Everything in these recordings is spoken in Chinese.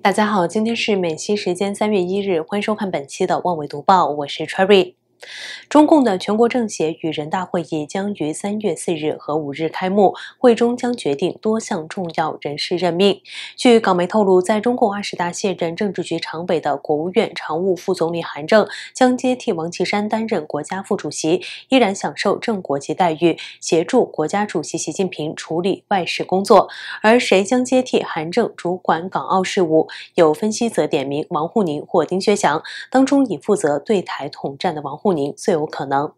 大家好，今天是美西时间三月一日，欢迎收看本期的《万维读报》，我是 Cherry。中共的全国政协与人大会议将于三月四日和五日开幕，会中将决定多项重要人事任命。据港媒透露，在中共二十大卸任政治局常委的国务院常务副总理韩正将接替王岐山担任国家副主席，依然享受正国级待遇，协助国家主席习近平处理外事工作。而谁将接替韩正主管港澳事务？有分析则点名王沪宁或丁薛祥，当中已负责对台统战的王沪。最有可能。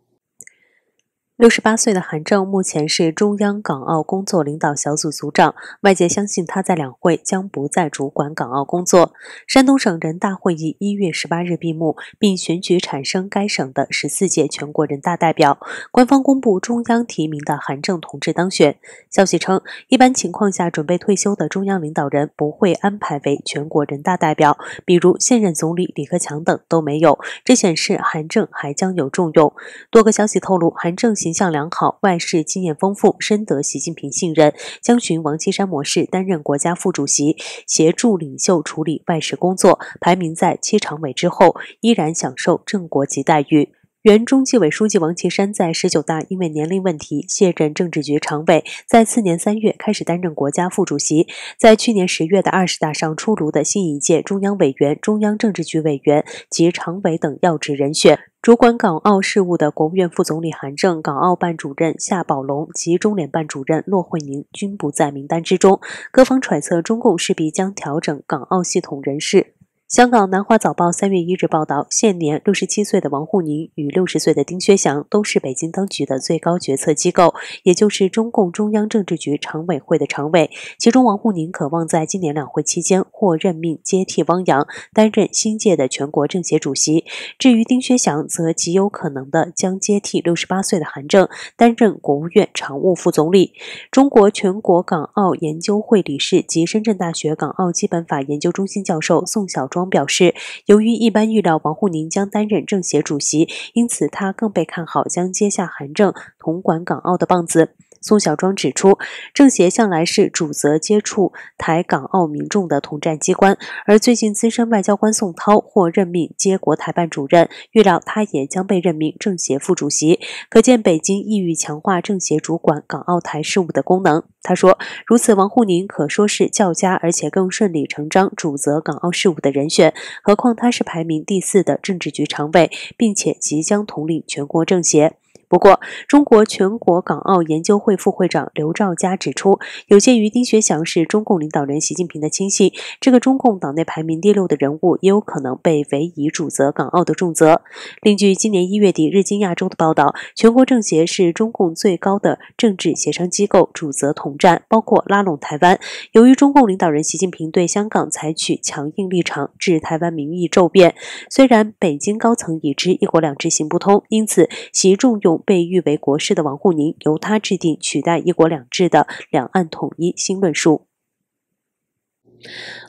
六十八岁的韩正目前是中央港澳工作领导小组组长，外界相信他在两会将不再主管港澳工作。山东省人大会议一月十八日闭幕，并选举产生该省的十四届全国人大代表。官方公布中央提名的韩正同志当选。消息称，一般情况下，准备退休的中央领导人不会安排为全国人大代表，比如现任总理李克强等都没有。这显示韩正还将有重用。多个消息透露，韩正。形象良好，外事经验丰富，深得习近平信任，将循王岐山模式担任国家副主席，协助领袖处理外事工作，排名在七常委之后，依然享受正国级待遇。原中纪委书记王岐山在十九大因为年龄问题卸任政治局常委，在次年三月开始担任国家副主席。在去年十月的二十大上出炉的新一届中央委员、中央政治局委员及常委等要职人选，主管港澳事务的国务院副总理韩正、港澳办主任夏宝龙及中联办主任骆惠宁均不在名单之中。各方揣测，中共势必将调整港澳系统人事。香港南华早报三月一日报道，现年六十七岁的王沪宁与六十岁的丁薛祥都是北京当局的最高决策机构，也就是中共中央政治局常委会的常委。其中，王沪宁渴望在今年两会期间获任命接替汪洋，担任新届的全国政协主席；至于丁薛祥，则极有可能的将接替六十八岁的韩正，担任国务院常务副总理。中国全国港澳研究会理事及深圳大学港澳基本法研究中心教授宋小庄。表示，由于一般预料王沪宁将担任政协主席，因此他更被看好将接下韩正统管港澳的棒子。宋小庄指出，政协向来是主责接触台港澳民众的统战机关，而最近资深外交官宋涛获任命接国台办主任，预料他也将被任命政协副主席，可见北京意欲强化政协主管港澳台事务的功能。他说，如此王沪宁可说是较佳，而且更顺理成章主责港澳事务的人选，何况他是排名第四的政治局常委，并且即将统领全国政协。不过，中国全国港澳研究会副会长刘兆佳指出，有鉴于丁学祥是中共领导人习近平的亲信，这个中共党内排名第六的人物，也有可能被委以主责港澳的重责。另据今年一月底《日经亚洲》的报道，全国政协是中共最高的政治协商机构，主责统战，包括拉拢台湾。由于中共领导人习近平对香港采取强硬立场，致台湾民意骤变。虽然北京高层已知“一国两制”行不通，因此习重用。被誉为国师的王沪宁，由他制定取代“一国两制”的两岸统一新论述。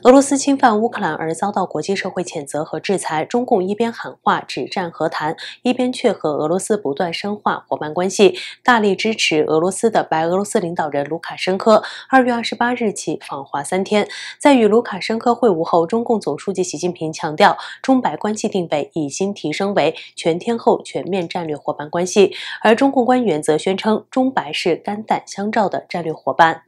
俄罗斯侵犯乌克兰而遭到国际社会谴责和制裁，中共一边喊话止战和谈，一边却和俄罗斯不断深化伙伴关系，大力支持俄罗斯的白俄罗斯领导人卢卡申科。二月二十八日起访华三天，在与卢卡申科会晤后，中共总书记习近平强调，中白关系定位已经提升为全天候、全面战略伙伴关系。而中共官员则宣称，中白是肝胆相照的战略伙伴。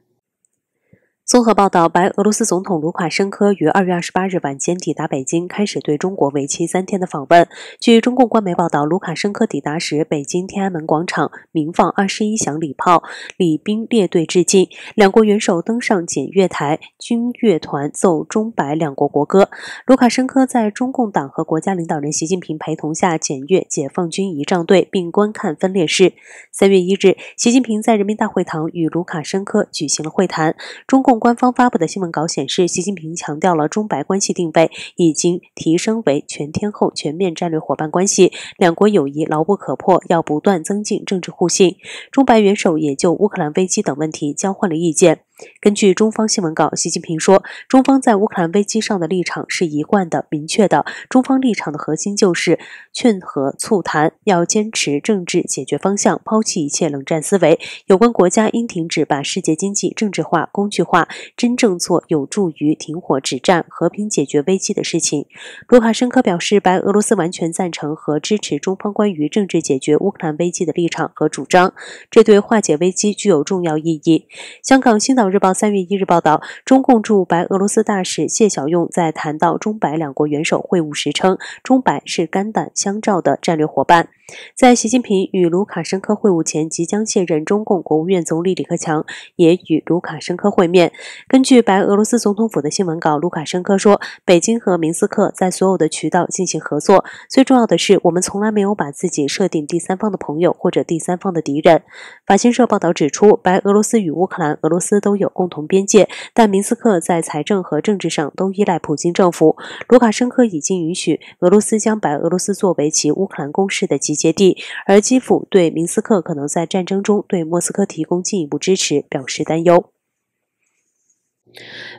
综合报道，白俄罗斯总统卢卡申科于二月二十八日晚间抵达北京，开始对中国为期三天的访问。据中共官媒报道，卢卡申科抵达时，北京天安门广场鸣放二十一响礼炮，礼兵列队致敬。两国元首登上检阅台，军乐团奏中白两国国歌。卢卡申科在中共党和国家领导人习近平陪同下检阅解放军仪仗队，并观看分列式。三月一日，习近平在人民大会堂与卢卡申科举行了会谈。中共。官方发布的新闻稿显示，习近平强调了中白关系定位已经提升为全天候、全面战略伙伴关系，两国友谊牢不可破，要不断增进政治互信。中白元首也就乌克兰危机等问题交换了意见。根据中方新闻稿，习近平说，中方在乌克兰危机上的立场是一贯的、明确的。中方立场的核心就是劝和促谈，要坚持政治解决方向，抛弃一切冷战思维。有关国家应停止把世界经济政治化、工具化，真正做有助于停火止战、和平解决危机的事情。卢卡申科表示，白俄罗斯完全赞成和支持中方关于政治解决乌克兰危机的立场和主张，这对化解危机具有重要意义。香港、青岛。《日报》三月一日报道，中共驻白俄罗斯大使谢小用在谈到中白两国元首会晤时称，中白是肝胆相照的战略伙伴。在习近平与卢卡申科会晤前，即将卸任中共国务院总理李克强也与卢卡申科会面。根据白俄罗斯总统府的新闻稿，卢卡申科说：“北京和明斯克在所有的渠道进行合作，最重要的是，我们从来没有把自己设定第三方的朋友或者第三方的敌人。”法新社报道指出，白俄罗斯与乌克兰、俄罗斯都有共同边界，但明斯克在财政和政治上都依赖普京政府。卢卡申科已经允许俄罗斯将白俄罗斯作为其乌克兰攻势的集。结缔，而基辅对明斯克可能在战争中对莫斯科提供进一步支持表示担忧。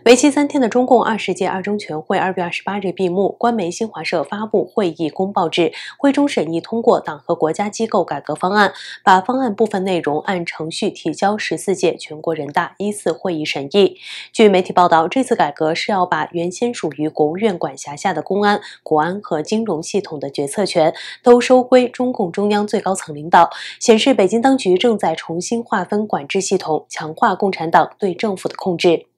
为期三天的中共二十届二中全会二月二十八日闭幕，官媒新华社发布会议公报，至，会中审议通过党和国家机构改革方案，把方案部分内容按程序提交十四届全国人大一次会议审议。据媒体报道，这次改革是要把原先属于国务院管辖下的公安、国安和金融系统的决策权都收归中共中央最高层领导，显示北京当局正在重新划分管制系统，强化共产党对政府的控制。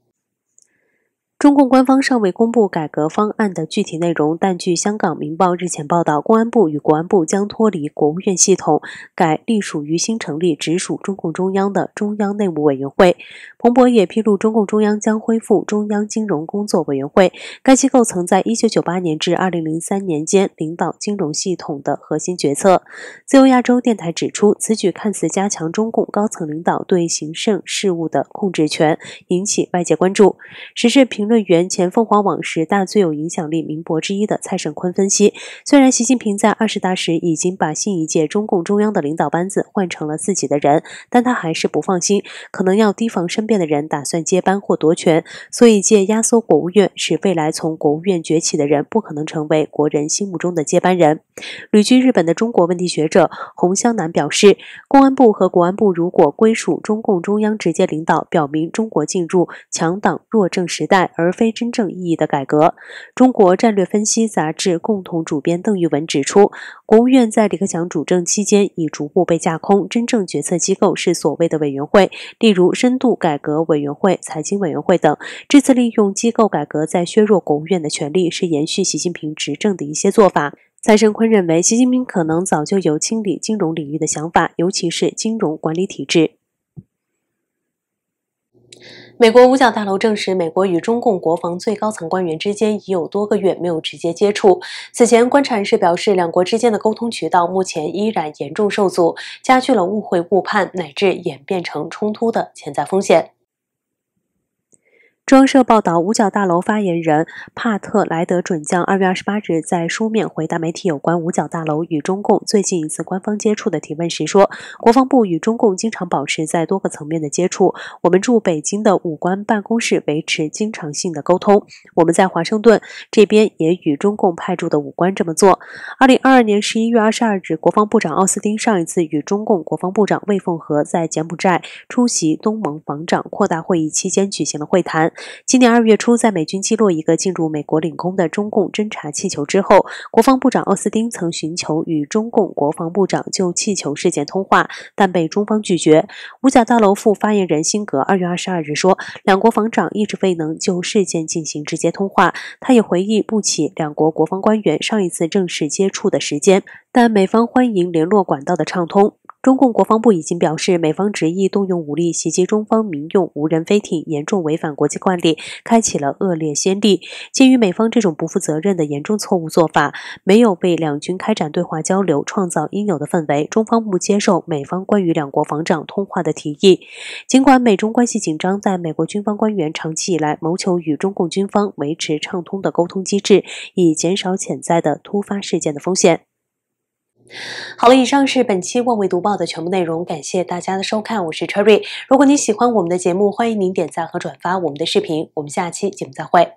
中共官方尚未公布改革方案的具体内容，但据香港《明报》日前报道，公安部与国安部将脱离国务院系统，改隶属于新成立、直属中共中央的中央内务委员会。彭博也披露，中共中央将恢复中央金融工作委员会，该机构曾在1998年至2003年间领导金融系统的核心决策。自由亚洲电台指出，此举看似加强中共高层领导对行政事务的控制权，引起外界关注。时事评。论员、前凤凰网十大最有影响力名博之一的蔡盛坤分析，虽然习近平在二十大时已经把新一届中共中央的领导班子换成了自己的人，但他还是不放心，可能要提防身边的人打算接班或夺权，所以借压缩国务院，使未来从国务院崛起的人不可能成为国人心目中的接班人。旅居日本的中国问题学者洪湘南表示，公安部和国安部如果归属中共中央直接领导，表明中国进入强党弱政时代。而非真正意义的改革。中国战略分析杂志共同主编邓玉文指出，国务院在李克强主政期间已逐步被架空，真正决策机构是所谓的委员会，例如深度改革委员会、财经委员会等。这次利用机构改革在削弱国务院的权力，是延续习近平执政的一些做法。蔡盛坤认为，习近平可能早就有清理金融领域的想法，尤其是金融管理体制。美国五角大楼证实，美国与中共国防最高层官员之间已有多个月没有直接接触。此前，观察人士表示，两国之间的沟通渠道目前依然严重受阻，加剧了误会、误判乃至演变成冲突的潜在风险。中央社报道，五角大楼发言人帕特莱德准将二月二十八日在书面回答媒体有关五角大楼与中共最近一次官方接触的提问时说，国防部与中共经常保持在多个层面的接触，我们驻北京的武官办公室维持经常性的沟通，我们在华盛顿这边也与中共派驻的武官这么做。二零二二年十一月二十二日，国防部长奥斯汀上一次与中共国防部长魏凤和在柬埔寨出席东盟防长扩大会议期间举行了会谈。今年二月初，在美军击落一个进入美国领空的中共侦察气球之后，国防部长奥斯汀曾寻求与中共国防部长就气球事件通话，但被中方拒绝。五角大楼副发言人辛格二月二十二日说，两国防长一直未能就事件进行直接通话，他也回忆不起两国国防官员上一次正式接触的时间，但美方欢迎联络管道的畅通。中共国防部已经表示，美方执意动用武力袭击中方民用无人飞艇，严重违反国际惯例，开启了恶劣先例。鉴于美方这种不负责任的严重错误做法，没有为两军开展对话交流创造应有的氛围，中方不接受美方关于两国防长通话的提议。尽管美中关系紧张，在美国军方官员长期以来谋求与中共军方维持畅通的沟通机制，以减少潜在的突发事件的风险。好了，以上是本期《万维读报》的全部内容，感谢大家的收看，我是 Cherry。如果你喜欢我们的节目，欢迎您点赞和转发我们的视频。我们下期节目再会。